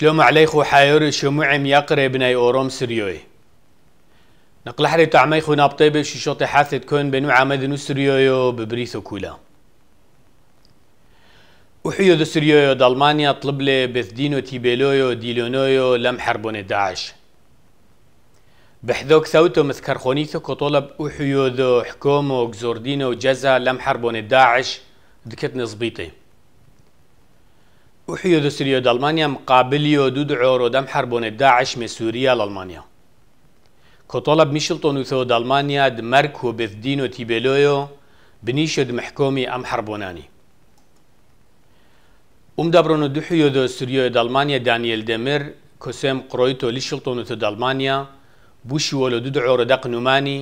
شلوم عليخو حيوري شموعم يقري بني أوروم سريوي نقل حري تعميخو نابطيب ششوطي حاثت كون بنو عمد نو سريويو ببريثو كولا وحيو دو سريويو دالمانيا طلب لي بث دينو تيبيلويو ديلونويو لم حربون داعش بحذوك ثوتو مذكر خونيثو كطلب وحيو دو حكومو جزوردينو جزا لم حربون داعش دكت نصبيطي وحيد سوريا دالمانيا مقابل يودود عورو دم حربون داعش من سوريا لالمانيا كطلب ميشلتون وثو دالمانيا دمرك وبثدين وتيبيلويو بنيشد محكومي أم حربوناني أم دبرون دحيو دو سوريا دالمانيا دانيال دمر كسام قرويتو لشلتون وثو دالمانيا بوشي ولو ولودود عورو دق نماني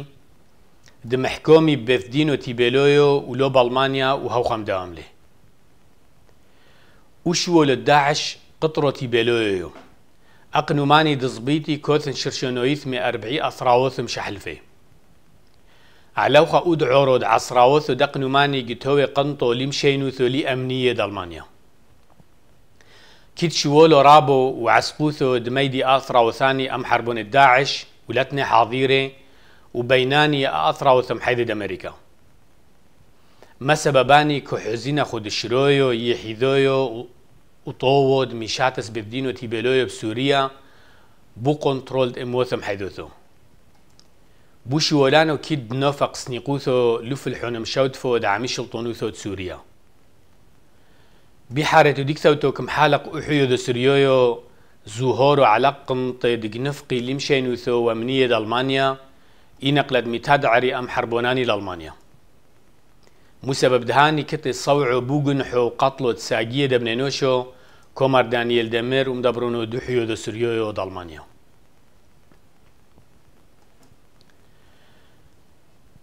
دمحكومي بثدين تيبلويو ولو بالمانيا و هوخم داملي وشوە داعش داعش قطرەتی اقنو ماني دزبيتي كوثن شرشنويث مي اربعي اصراوثم شحلفي علاوخا اود عورود و دقنو ماني قەنتۆلیم قنطو لمشينو ثولي امنية دالمانيا كيت شوولو رابو وعسبوثو دميدي آثرا وثاني أم حربون الداعش ولتني حاضيري وبيناني آثرا وثم حيدد أمريكا ما سبباني كحزينة خود الشرويو يحيدويو وطود ميشاتس ببدينو تيبيلويا بسوريا بو كنترولد اموثم حيدوثو بوشي ولانو كيد نوفق سنيقوثو لوف الحونم شودفو دعمي شلطونوثو سوريا بحارة ديكتو توكم حالق احيو ذو سوريويو زهور علاقم طيد نفقي لمشينوثو ومنية ألمانيا إنقلت متاد عري أم حربوناني لألمانيا مسبب دهاني كتي صوعو بوغنحو قتلو تساقية دبنينوشو کۆمار دانیل دەمێر وم دەبڕون و دوحیۆ دە سریۆیەوە دەڵمانیا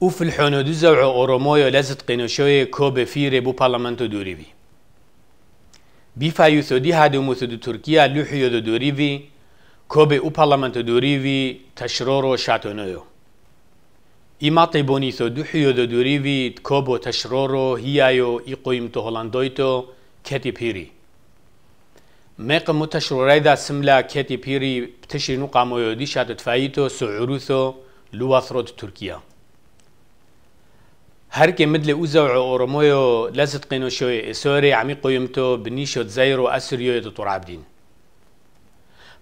و فلحۆنۆ دوزەوع ئۆرۆمۆیە لەزت قینۆشۆیە کۆ بەفیرێ بوو پەڵەمەند و دووریوی بیفا یوثۆدی هادوموت دو تورکیا لوحیۆ دە دووریوی کۆبێ و پەڵەمەند دووریوی تەشرۆڕۆ شاتۆنۆیۆ ئیماتی بۆنیتۆ دوحیۆ دە دووریوی کۆ بۆ تەشرۆڕۆ هیایۆ ئیقۆیم تۆ هۆڵندۆیتۆ کەتی ميقم متشرو رايدا سملا كيتي بيري بتشري نقع مويودي شاد تفايتو سعروثو لواثرود تركيا هر که مدل اوزع اورمویو لذت قینوشوی اسوری عمیق یمتو بنیشو زیرو اسریو دو ترعبدین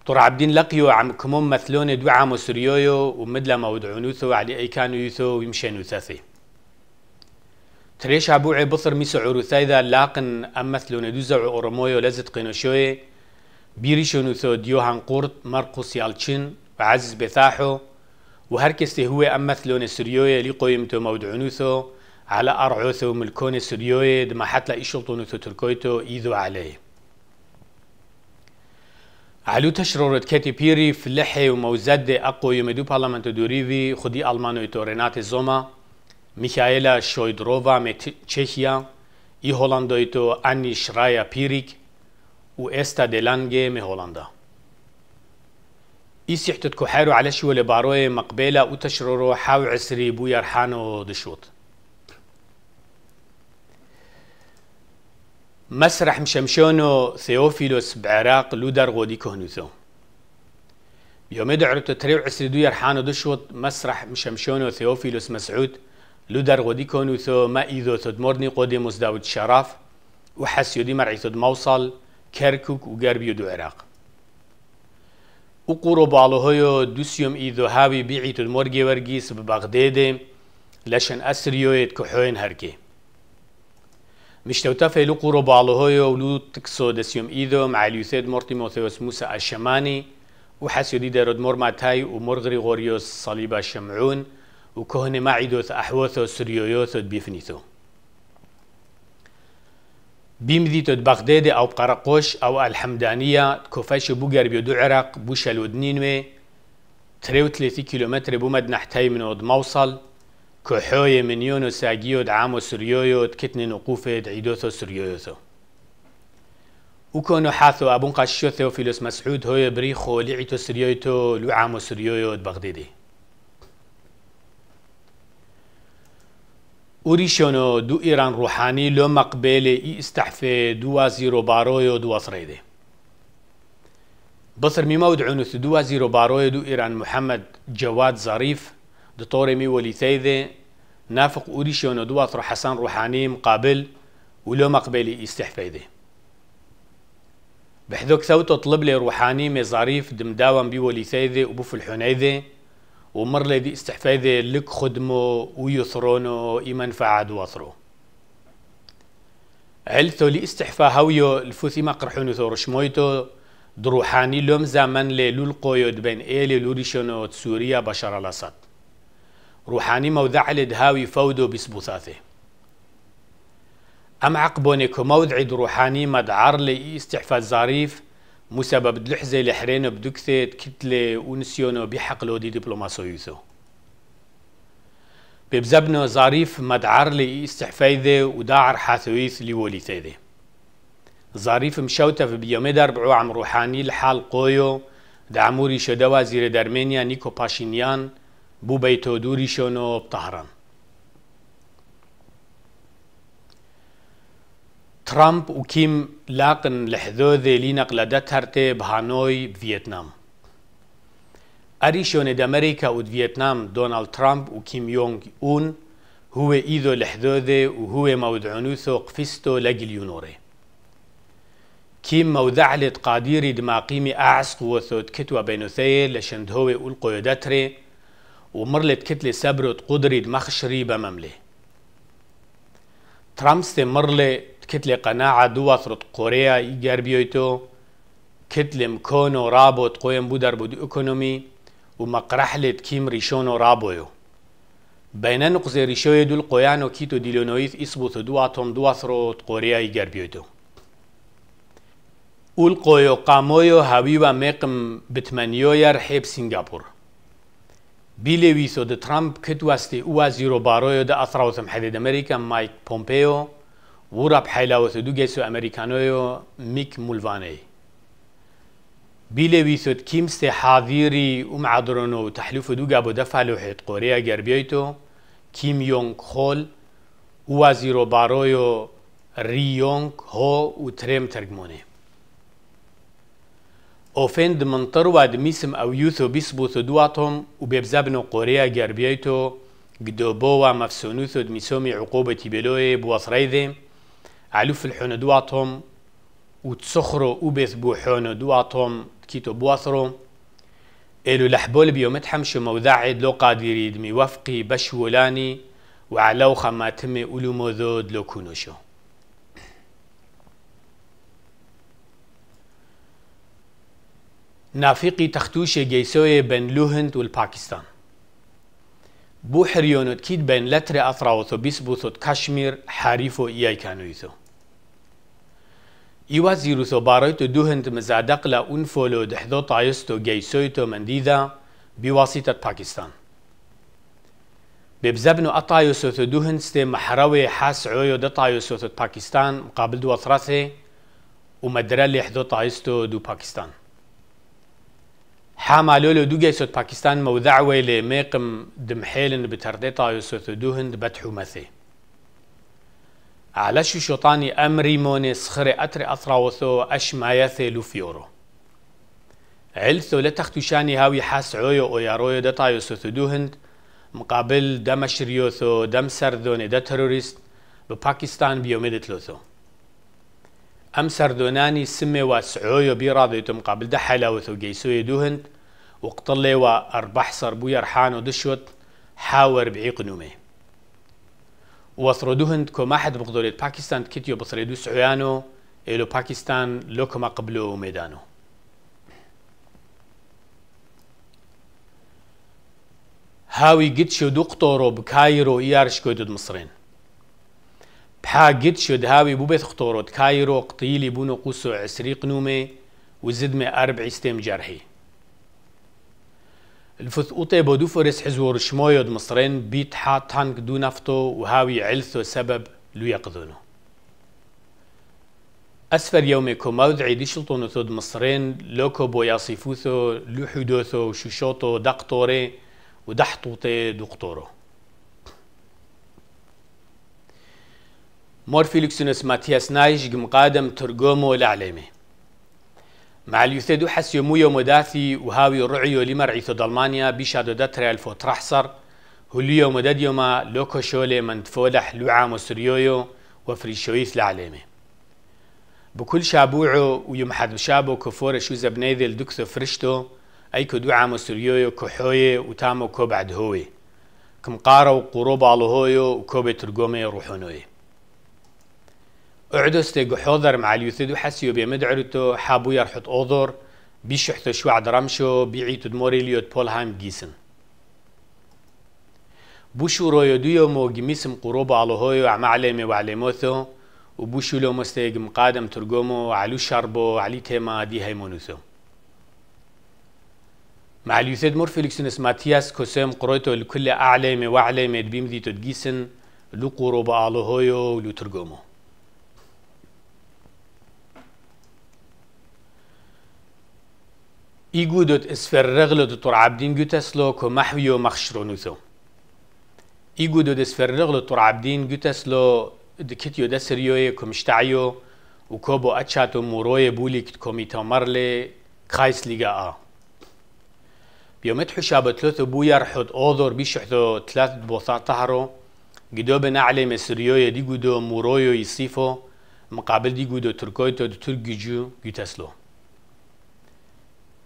ترعبدين لقيو عم كموم مثلون دعم سريويو ومدلا مودعنوثو علي اي كانو يثو ويمشي نوثاثي تريش أبوعي بصر ميسو عروثايدا لاقن أمثلو ندوزع أورومويو لازت قينوشوي بيريشو نوثو ديوهان قورت مرقوس يالتشين وعزز بثاحو وهركستي هو أمثلو نسريوي لقويمتو عنوثو على أرعوثو ملكون سريوي دما حتلا إشلطو نوثو تركويتو إيذو عليه علو تشرورت كاتي بيري فلحي وموزد أقوى يمدو بالمنتو دوريفي خدي ألمانو تورينات زوما Michaela Schoidrova mit Tschechia i Hollandoito Anni Schreier-Pirik u Esta Delange me Hollanda. إيسي حتت كحارو le شو maqbela u tashroro حاو عسري bu رحانو دشوط مسرح مشمشونو ثيوفيلوس بعراق لودر غودي كهنوثو يوم دعرتو تريو عسري دويا رحانو دشوط مسرح مشمشونو ثيوفيلوس مسعود لودر غودي كونو ثو ما إيدو مرني قودي مزداود شرف وحسيودي مرعي تد موصل كركوك وغربيو دو عراق وقورو بالوهيو دوسيوم إيدو هاوي بيعي تدمرجي ورقيس ببغداد لشن أسر أسريويت كحوين هركي مشتوتا في لقورو بالوهيو ولو تكسو دسيوم إيدو مع اليوثيد مرتي موثيوس موسى الشماني وحسيودي دارود مور ماتاي ومرغري غوريوس صليبا شمعون وكهني ما عيدوث أحوثو سريويوثو بيفنيثو بيمذيتو بغداد أو قرقوش أو الحمدانية كوفاش بوغر بيدو عراق بوشل ودنينوي تريو ثلاثي كيلومتر بومد نحتاي من ود موصل كحوية منيونو ساقيود عامو سريويو كتن نقوفة عيدوثو سريويوثو وكونو حاثو أبون قشيوثو فيلوس مسعود هوي بريخو لعيتو سريويتو لعامو سريويو بغدادي دو ئوریشۆنۆ دوو ئێران ڕوحانی لۆ مەقبێلێ ئی ئستەحفێ دووازی ڕۆبارۆیە دووەسڕێدێ بصر مما ودعون ثدوا زيرو باروي دو إيران محمد جواد ظريف دطوري مي وليتيذي نافق دو دواتر حسن روحاني مقابل ولو مقبلي استحفيذي بحذوك ثوت طلب لي روحاني مي ظريف دمداوم بي وليتيذي وبوف الحنيذي ومر لدي استحفاذي لك خدمه ويثرونه إيمان فعاد واثرو هل لي استحفا هويو الفوثي ما قرحونو ثور شمويتو دروحاني لوم زمان ليلو القويود بين إيلي لوريشونو سوريا بشار الأسد روحاني موضع لدهاوي فودو بسبوثاثي أم عقبونيكو موضع دروحاني مدعار لي استحفاذ زاريف مسبب باب دلحزة لحرينو بدكثة كتلة ونسيونو بحقلو دي دبلوماسيوثو ببزبنه ظريف مدعر لي استحفايذة وداعر حاثويث لوليثيذة ظريف في بيومدر بعو عم روحاني لحال قويو دعموري شدوا زير درمينيا نيكو باشينيان بو بيتو دوري شونو بطهران ترامب و وكيم لاقن لحذوذي لينق لدى ترتي بهانوي فيتنام أريشون أمريكا و فيتنام دونالد ترامب و وكيم يونغ اون هو إيذو لحذوذي وهو مودعنوثو قفستو لجليونوري كيم موذعلت قاديري دماقيمي أعسق وثوت كتوى بينوثي لشندهوي والقيوداتري ومرلت كتلة سبرت قدري دمخشري بمملي ترامب مرلي تکت لێ دو دووەسرت قۆرەیە گەربیۆی تۆ کت لێم کۆن و ڕابۆت قۆیم بوو دەربوو ئۆکۆنۆمی و مەقرەح لێت کیم ریشۆن و ڕابۆیە بەینە نقزێ ریشۆی دوول قۆیان و کیت و دیلۆنۆیت ئیسبوت دو ئاتۆم دووەسرۆت قۆریایی گەربیۆیتەوە ول قۆیۆ قامۆیۆ هاویوە مێقم بتمەنیۆیەر حێب سینگاپور بیلێویسۆ دە ترامپ کت وەستی وە زیرۆبارۆیۆ دە ئەسراوتم حەدێ ئەمریکا مایک پۆمپێۆ ورا بحيلاوة دو جيسو أمريكانويو ميك مولفاني بيلي ويسود كيمس حاضيري ومع درونو تحليف دو جابو دفعلو حيط قوريا جربيتو كيم يونغ خول وزيرو بارويو ري يونغ هو وتريم ترجمونه اوفند منطر واد ميسم او يوثو بيسبوثو دواتهم وبيبزابنو قوريا جربيتو قدوبو مفسونوثو دميسومي عقوبة بلوي بوصريذي علوف الحون دواتهم وتسخرو وبيث بو حون دواتهم كيتو بواثرو إلو لحبول بيومت حمشو موذاعد لو قادر يدمي وفقي بشولاني وعلو خماتمي ولو موذود لو كونوشو نافقي تختوشي جيسوي بين لوهند والباكستان بو حريونت كيد بين لتر أثراوثو بيسبوثو كشمير حاريفو إياي كانويثو يوازي سوباريتو دوهنت مزادق لا أنفولو دحذو طايستو جيسويتو منديدا بواسطة باكستان ببزبنو أطايوسو دوهن ستي محروي حاس عويو دطايوسو باكستان مقابل دو أطراسي ومدرالي حذو طايستو دو باكستان حاما لولو دو جيسوت باكستان موذعوي لميقم دمحيلن بتردي طايوسو دوهن بتحو مثي علاش شطاني أمري موني سخري أتري أثراوثو أش ما يثي لوفيورو علثو لتختوشاني هاوي حاس عويو أو يارويو دتايو سوثدوهند مقابل دم شريوثو دم سردوني دا تروريست بباكستان بيوميد تلوثو أم سردوناني سمي واسعويو بيراضيتو مقابل دا حلاوثو جيسوي دوهند وقتلي وأربح صربو يرحانو دشوت حاور بعيق نومي وەسڕۆدو هەند کۆماحت بقدۆرێت پاکستان کتیۆ بسڕێ دو سعیانۆ ئێلو پاکستان لۆ کۆما قبلۆ و مێدانۆ هاوی گت شێ دوو قتۆڕۆ بکایرۆ یارش کۆی دود مسرێن پاگت شێ هاوی بوو بێت قتۆڕۆت کایرۆ قتیلی بوون و قووس و عسری قنومێ وزدمێ ئەرب ئیسێم الفثقوطة بودوفورس حزور شمويد مصرين بيت حا تانك دو نفطو وهاوي علثو سبب لو يقضونه أسفر يومكم موضعي دي شلطون ثود مصرين لوكو بو ياصفوثو لو حدوثو شوشوتو دقطوري ودحطوتي دكتورو مور فيليكسونس ماتياس نايش قم قادم ترقومو العلمي مع اليوثيدو حس يمو يوم داثي وهاوي رعيو لمرعي دلمانيا بشادو داتري الفو ترحصر هلو يوم داديوما يوما لوكو شولي من تفولح لوعا مسريويو وفريشويث لعليمي بكل شابوعو ويوم حد شابو كفور شو زبنيذي دكتو فرشتو ايكو دوعا مسريويو كحويه وتامو كو بعد هوي كمقارو قارو قروب على هويو ترقومي روحونوي اعدستيغ حوضر مع اليوثيد وحسيو بيمد عرتو حابو يرحط اوضر بيشحتو شوع درامشو بيعيتو دموريليوت بولهايم جيسن بوشو رويدو مو جميسم قروب على هويو عم علامي وعلموثو وبوشو لو مستيق مقادم ترقومو علو شربو علي تيما دي هيمونوثو مع اليوثيد مور فيليكسونس ماتياس كوسيم قرويتو لكل اعلامي وعلامي دبيم دي تدجيسن لو قروب على هويو ولو ترقومو ایگودت رغل دتور عبدین گوتسلو که محویو مخشرونوتو ایگودت رغل دتور عبدین گوتسلو دکتیو دسریوی که مشتعیو و که با اچاتو موروی بولی کت کمیتا مرلی خایس لیگا آ بيومت حشابة ثلاثة بويا رحت أوضر بيشحتو ثلاث بوثات طهرو قدو بنعلي مسريوية دي قدو مورويو یصیفو مقابل دي قدو تركويتو دو تركجو يتسلو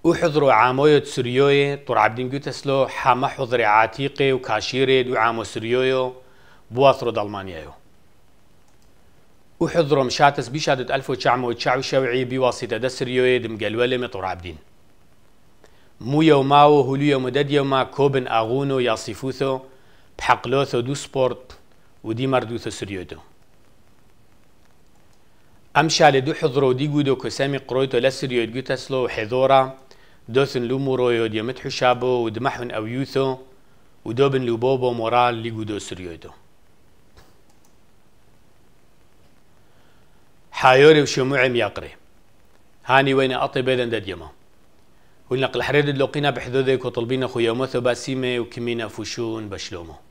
او حضر عاموی سوريوي طور عبدینگو تسلو حما حضر و وكاشيري دو عامو سوريوي رو دالمانيايو او حضر مشاتس و بيشادت شوعی بواسطة دا سوريوي دم قلولي مطور عبدين مو يوماو هلو يومدد ما کوبن اغونو یا يصفوثو بحقلوثو دو و دی مردوثو سوريوتو امشال دو حضرو دیگو دو کسامی قرویتو لسریوید دقو تسلو حضورا دوسن يود ديمت حشابو ودمحن أو يوثو ودوبن لوبوبو مورال دوسر يودو حايوري وشموعي مياقري هاني وين اطي بيدن داد يما ولنقل حريد اللوقينا بحذوذيك وطلبين أخو يومثو باسيمي وكمينا فوشون بشلومو